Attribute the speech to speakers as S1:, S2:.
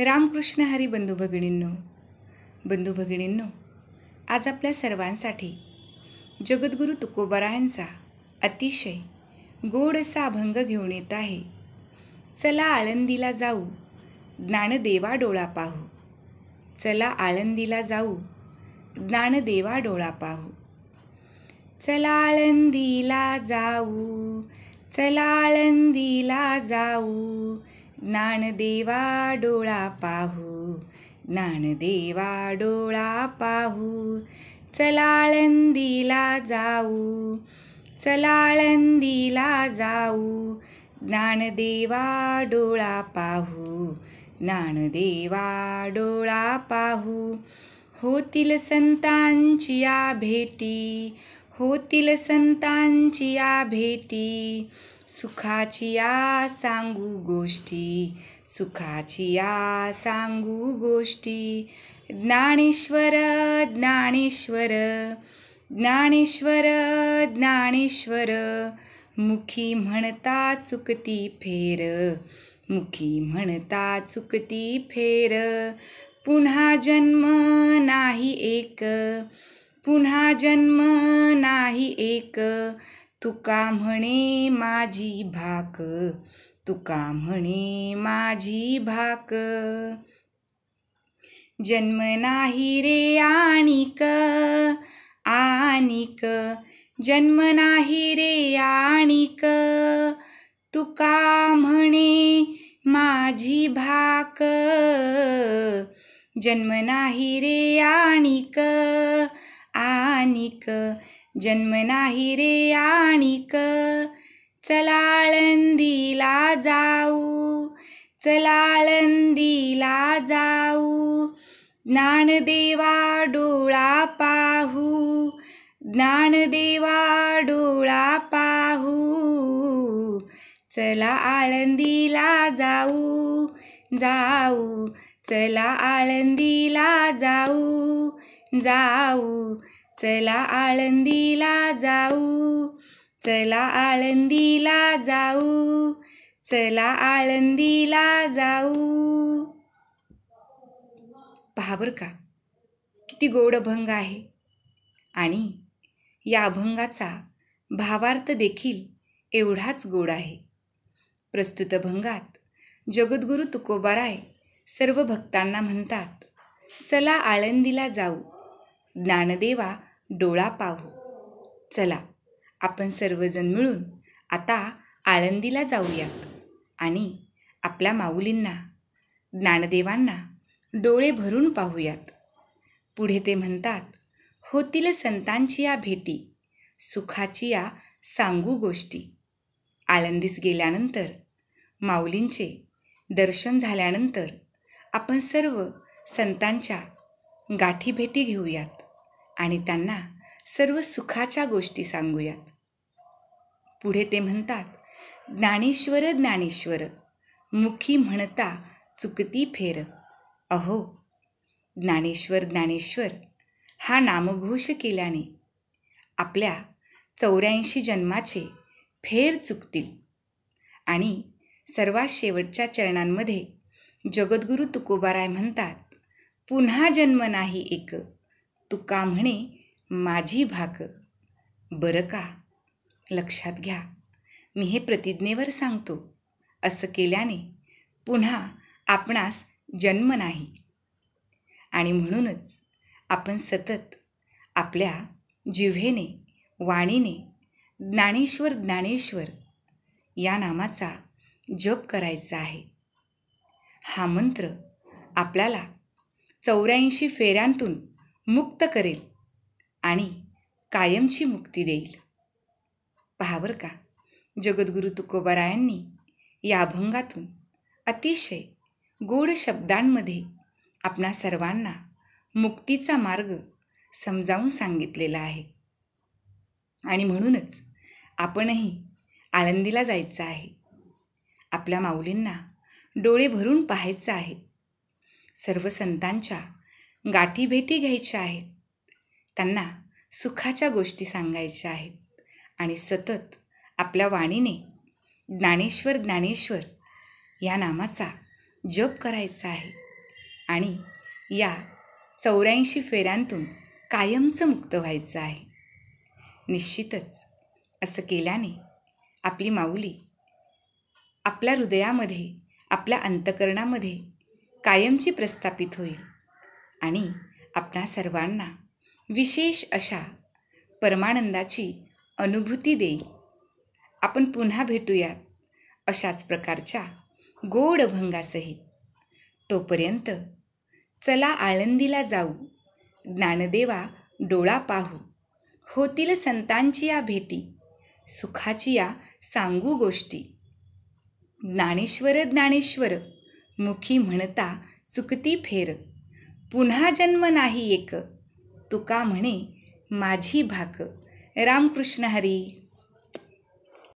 S1: रामकृष्ण हरी बंधू भगिनींनो बंधू भगिनींनो आज आपल्या सर्वांसाठी जगद्गुरू तुकोबरायांचा अतिशय गोड असा अभंग घेऊन येत आहे चला आळंदीला जाऊ ज्ञानदेवा डोळा पाहू चला आळंदीला जाऊ ज्ञानदेवा डोळा पाहू चला आळंदीला जाऊ चला आळंदीला जाऊ नाणदेवा डोळा पाहू नाणदेवा डोळा पाहू चलाळंदीला जाऊ चलाळंदीला जाऊ नाणदेवा डोळा पाहू नाणदेवा डोळा पाहू होतील संतांची या भेटी होतील संतांची या भेटी सुखाची या सांगू गोष्टी सुखाची या सांगू गोष्टी ज्ञानेश्वर ज्ञानेश्वर ज्ञानेश्वर ज्ञानेश्वर मुखी म्हणता चुकती फेर मुखी म्हणता चुकती फेर पुन्हा जन्म नाही एक पुनः जन्म नाही एक तुका मे माझी भाक तुका मे माझी भाक जन्म नाही रे आणिक आणिक जन्म नाही रे आणिक तुका मे माझी भाक जन्म नाही रे आणिक आणिक जन्म नाही रे आणिक चलाळंदीला आळंदीला जाऊ चला आळंदीला जाऊ ज्ञानदेवा डोळा पाहू ज्ञानदेवा डोळा पाहू चला आळंदीला जाऊ जाऊ चला आळंदीला जाऊ जाऊ चला आळंदीला जाऊ चला आळंदीला जाऊ चला आळंदीला जाऊ पहा बरं का किती गोड अभंग आहे आणि या अभंगाचा भावार्थ देखील एवढाच गोड आहे प्रस्तुत अभंगात जगद्गुरू तुकोबाराय सर्व भक्तांना म्हणतात चला आळंदीला जाऊ ज्ञानदेवा डोळा पाहू चला आपण सर्वजण मिळून आता आळंदीला जाऊयात आणि आपल्या माऊलींना ज्ञानदेवांना डोळे भरून पाहूयात पुढे ते म्हणतात होतील संतांची या भेटी सुखाची या सांगू गोष्टी आळंदीस गेल्यानंतर माऊलींचे दर्शन झाल्यानंतर आपण सर्व संतांच्या गाठी भेटी घेऊयात आणि त्यांना सर्व सुखाच्या गोष्टी सांगूयात पुढे ते म्हणतात ज्ञानेश्वर ज्ञानेश्वर मुखी म्हणता चुकती फेर अहो ज्ञानेश्वर ज्ञानेश्वर हा नामघोष केल्याने आपल्या चौऱ्याऐंशी जन्माचे फेर चुकतील आणि सर्वात शेवटच्या चरणांमध्ये जगद्गुरू तुकोबाराय म्हणतात पुन्हा जन्म नाही एक तुका म्हणे माझी भाक बरं का लक्षात घ्या मी हे प्रतिज्ञेवर सांगतो असं केल्याने पुन्हा आपणास जन्म नाही आणि म्हणूनच आपण सतत आपल्या जिव्हेने वाणीने ज्ञानेश्वर ज्ञानेश्वर या नामाचा जप करायचा आहे हा मंत्र आपल्याला चौऱ्याऐंशी फेऱ्यांतून मुक्त करेल आणि कायमची मुक्ती देईल पहावर का जगद्गुरू तुकोबारायांनी या अभंगातून अतिशय गोड शब्दांमध्ये आपणा सर्वांना मुक्तीचा मार्ग समजावून सांगितलेला आहे आणि म्हणूनच आपणही आळंदीला जायचं आहे आपल्या माऊलींना डोळे भरून पाहायचं आहे सर्व संतांच्या गाठीभेटी घ्यायच्या आहेत त्यांना सुखाच्या गोष्टी सांगायच्या आहेत आणि सतत आपल्या वाणीने ज्ञानेश्वर ज्ञानेश्वर या नामाचा जप करायचा आहे आणि या चौऱ्याऐंशी फेऱ्यांतून कायमचं मुक्त व्हायचं आहे निश्चितच असं केल्याने आपली माऊली आपल्या हृदयामध्ये आपल्या अंतकरणामध्ये कायमची प्रस्थापित होईल आणि आपणा सर्वांना विशेष अशा परमानंदाची अनुभूती देईल आपण पुन्हा भेटूयात अशाच प्रकारच्या गोड भंगासहित तोपर्यंत चला आळंदीला जाऊ ज्ञानदेवा डोळा पाहू होतील संतांची या भेटी सुखाची या सांगू गोष्टी ज्ञानेश्वर ज्ञानेश्वर मुखी म्हणता चुकती फेर पुन्हा जन्म नाही एक तुका म्हणे माझी भाक रामकृष्ण हरी